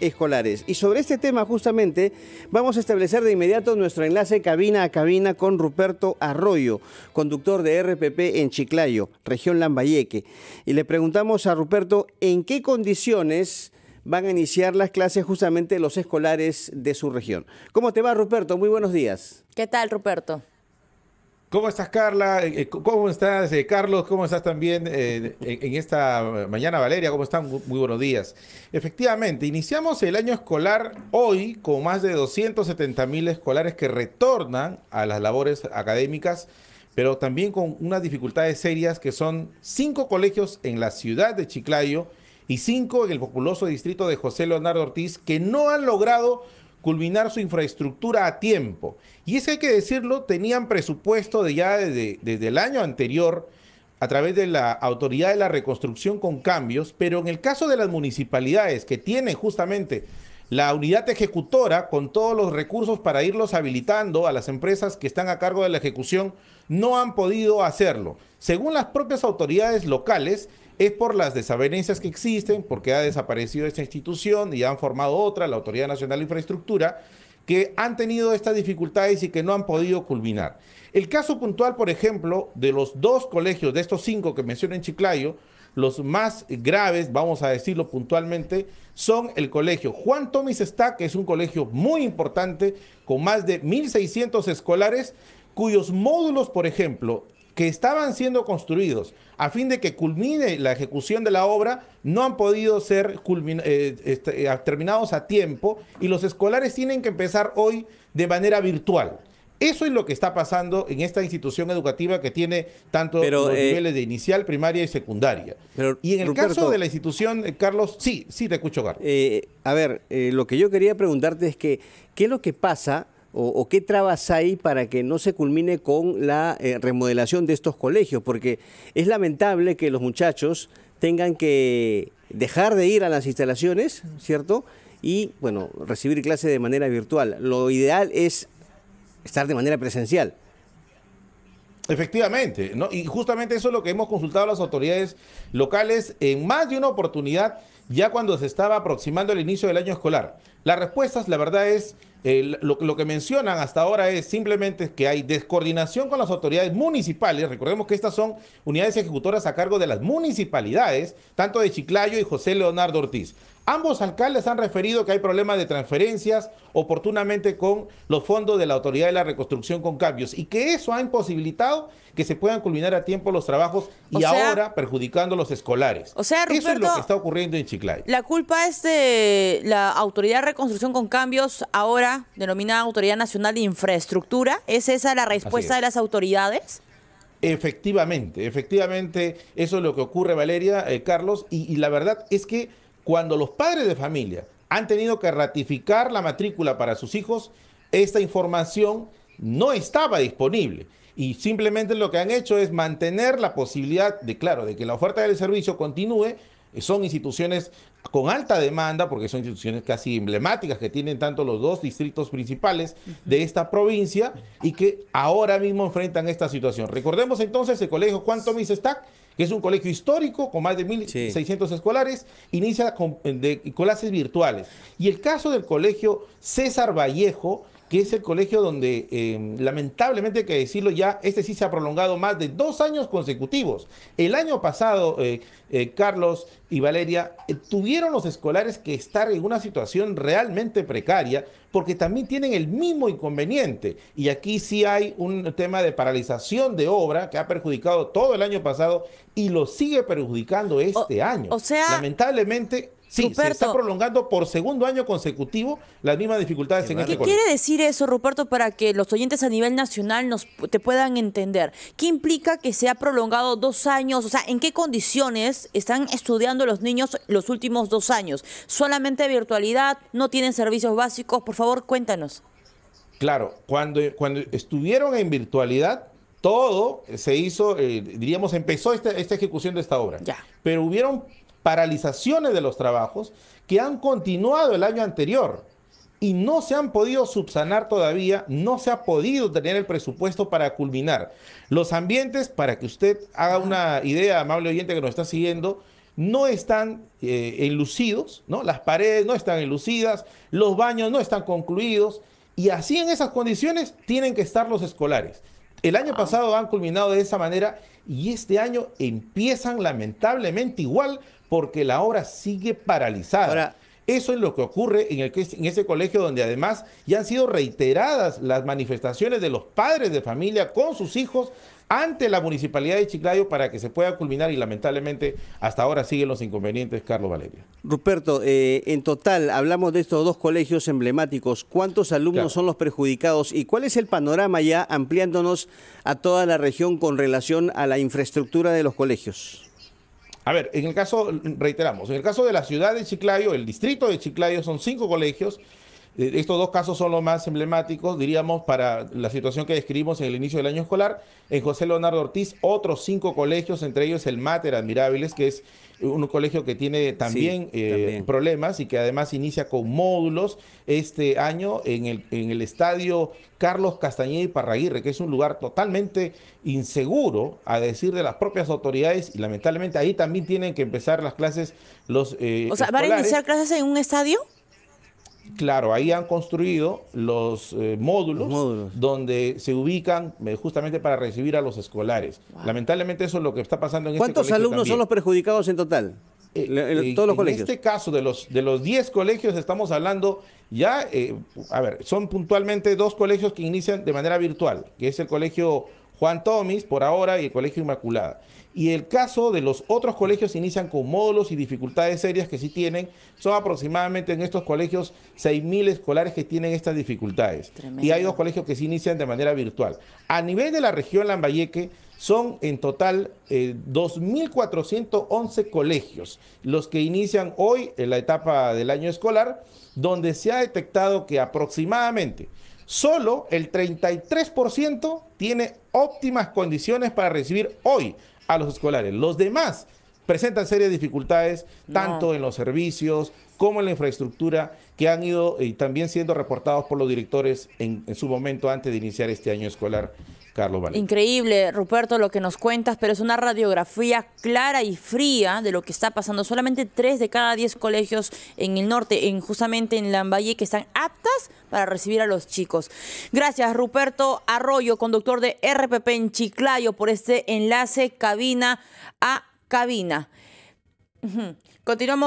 escolares. Y sobre este tema justamente vamos a establecer de inmediato nuestro enlace cabina a cabina con Ruperto Arroyo, conductor de RPP en Chiclayo, región Lambayeque. Y le preguntamos a Ruperto en qué condiciones van a iniciar las clases justamente los escolares de su región. ¿Cómo te va Ruperto? Muy buenos días. ¿Qué tal Ruperto? ¿Cómo estás, Carla? Eh, eh, ¿Cómo estás, eh, Carlos? ¿Cómo estás también en esta mañana, Valeria? ¿Cómo están? Muy buenos días. Efectivamente, iniciamos el año escolar hoy con más de 270 mil escolares que retornan a las labores académicas, pero también con unas dificultades serias que son cinco colegios en la ciudad de Chiclayo y cinco en el populoso distrito de José Leonardo Ortiz que no han logrado culminar su infraestructura a tiempo. Y es que hay que decirlo, tenían presupuesto de ya desde, desde el año anterior a través de la Autoridad de la Reconstrucción con cambios, pero en el caso de las municipalidades que tienen justamente la unidad ejecutora con todos los recursos para irlos habilitando a las empresas que están a cargo de la ejecución no han podido hacerlo. Según las propias autoridades locales, es por las desavenencias que existen, porque ha desaparecido esta institución y han formado otra, la Autoridad Nacional de Infraestructura, que han tenido estas dificultades y que no han podido culminar. El caso puntual, por ejemplo, de los dos colegios, de estos cinco que mencioné en Chiclayo, los más graves, vamos a decirlo puntualmente, son el colegio Juan Tomis Está, que es un colegio muy importante, con más de 1.600 escolares, cuyos módulos, por ejemplo, que estaban siendo construidos a fin de que culmine la ejecución de la obra no han podido ser eh, este, eh, terminados a tiempo y los escolares tienen que empezar hoy de manera virtual. Eso es lo que está pasando en esta institución educativa que tiene tanto los eh, niveles de inicial, primaria y secundaria. y en el caso de la institución, Carlos, sí, sí te escucho, Carlos. a ver, lo que yo quería preguntarte es que, ¿qué es lo que pasa? o, qué trabas hay para que no se culmine con la eh, remodelación de estos colegios? Porque es lamentable que los muchachos tengan que dejar de ir a las instalaciones, ¿cierto? Y, bueno, recibir clases de manera virtual. Lo ideal es estar de manera presencial. Efectivamente, ¿no? y justamente eso es lo que hemos consultado a las autoridades locales en más de una oportunidad, ya cuando se estaba aproximando el inicio del año escolar. Las respuestas, la verdad, es eh, lo, que mencionan hasta ahora es simplemente que hay descoordinación con las autoridades municipales. Recordemos que estas son unidades ejecutoras a cargo de las municipalidades, tanto de Chiclayo y José Leonardo Ortiz. Ambos alcaldes han referido que hay problemas de transferencias oportunamente con los fondos de la Autoridad de la Reconstrucción con cambios y que eso ha imposibilitado que se puedan culminar a tiempo los trabajos y ahora perjudicando a los escolares. O sea, eso es lo que está ocurriendo en Chiclayo. La culpa es de la Autoridad de Reconstrucción con cambios ahora denominada Autoridad Nacional de Infraestructura. ¿Es esa la respuesta de las autoridades? Efectivamente, efectivamente, eso es lo que ocurre, Valeria, eh, Carlos, y, y la verdad es que cuando los padres de familia han tenido que ratificar la matrícula para sus hijos, esta información no estaba disponible. Y simplemente lo que han hecho es mantener la posibilidad de, claro, de que la oferta del servicio continúe, son instituciones con alta demanda, porque son instituciones casi emblemáticas que tienen tanto los dos distritos principales de esta provincia y que ahora mismo enfrentan esta situación. Recordemos entonces el colegio Juan Tomis Stack, que es un colegio histórico con más de 1.600 escolares, inicia con, clases virtuales. Y el caso del colegio César Vallejo, que es el colegio donde em, lamentablemente hay que decirlo ya, este sí se ha prolongado más de dos años consecutivos. El año pasado, eh, eh, Carlos y Valeria eh, tuvieron los escolares que estar en una situación realmente precaria porque también tienen el mismo inconveniente. Y aquí sí hay un tema de paralización de obra que ha perjudicado todo el año pasado y lo sigue perjudicando este año. O sea, lamentablemente Sí, se está prolongando por segundo año consecutivo las mismas dificultades en este ¿Qué quiere decir eso, Ruperto, para que los oyentes a nivel nacional nos te puedan entender? ¿Qué implica que se ha prolongado dos años? O sea, ¿en qué condiciones están estudiando los niños los últimos dos años? ¿Solamente virtualidad? ¿No tienen servicios básicos? Por favor, cuéntanos. Claro, cuando, cuando estuvieron en virtualidad, todo se hizo, eh, diríamos, empezó esta, esta, ejecución de esta obra. Ya. Pero hubieron paralizaciones de los trabajos que han continuado el año anterior y no se han podido subsanar todavía, no se ha podido tener el presupuesto para culminar. Los ambientes, para que usted haga una idea, amable oyente que nos está siguiendo, no están eh, enlucidos, ¿no? las paredes no están enlucidas, los baños no están concluidos, y así en esas condiciones tienen que estar los escolares. El año ah. pasado han culminado de esa manera y este año empiezan lamentablemente igual porque la obra sigue paralizada. eso es lo que ocurre en, ese colegio donde además ya han sido reiteradas las manifestaciones de los padres de familia con sus hijos ante la municipalidad de Chiclayo para que se pueda culminar y lamentablemente hasta ahora siguen los inconvenientes, Carlos Valeria. Ruperto, eh, en total hablamos de estos dos colegios emblemáticos. ¿Cuántos alumnos son los perjudicados y cuál es el panorama ya ampliándonos a toda la región con relación a la infraestructura de los colegios? A ver, en el caso, reiteramos, en el caso de la ciudad de Chiclayo, el distrito de Chiclayo son cinco colegios eh, estos dos casos son los más emblemáticos, diríamos, para la situación que describimos en el inicio del año escolar. En José Leonardo Ortiz, otros cinco colegios, entre ellos el Mater Admirables, que es un colegio que tiene eh, también, problemas y que además inicia con módulos este año en el, en el estadio Carlos Castañeda y Parraguirre, que es un lugar totalmente inseguro, a decir de las propias autoridades, y lamentablemente ahí también tienen que empezar las clases los... Eh, o sea, ¿van a iniciar clases en un estadio? Claro, ahí han construido los, eh, módulos, donde se ubican eh, justamente para recibir a los escolares. Lamentablemente eso es lo que está pasando en este ¿Cuántos alumnos son los perjudicados en total? Eh, en este caso, de los, de los 10 colegios, estamos hablando ya, a ver, son puntualmente dos colegios que inician de manera virtual, que es el colegio Juan Tomis, por ahora, y el Colegio Inmaculada. Y el caso de los otros colegios inician con módulos y dificultades serias que sí tienen. Son aproximadamente en estos colegios 6.000 escolares que tienen estas dificultades. Y hay dos colegios que sí inician de manera virtual. A nivel de la región Lambayeque, son en total 2.411 eh, colegios los que inician hoy en la etapa del año escolar, donde se ha detectado que aproximadamente Solo el 33% tiene óptimas condiciones para recibir hoy a los escolares. Los demás presentan serias dificultades, tanto en los servicios como en la infraestructura, que han ido y eh, también siendo reportados por los directores en su momento antes de iniciar este año escolar. Increíble, Ruperto, lo que nos cuentas, pero es una radiografía clara y fría de lo que está pasando. Solamente tres de cada diez colegios en el norte, justamente en Lambaye, que están aptas para recibir a los chicos. Gracias, Ruperto Arroyo, conductor de RPP en Chiclayo, por este enlace cabina a cabina. Continuamos.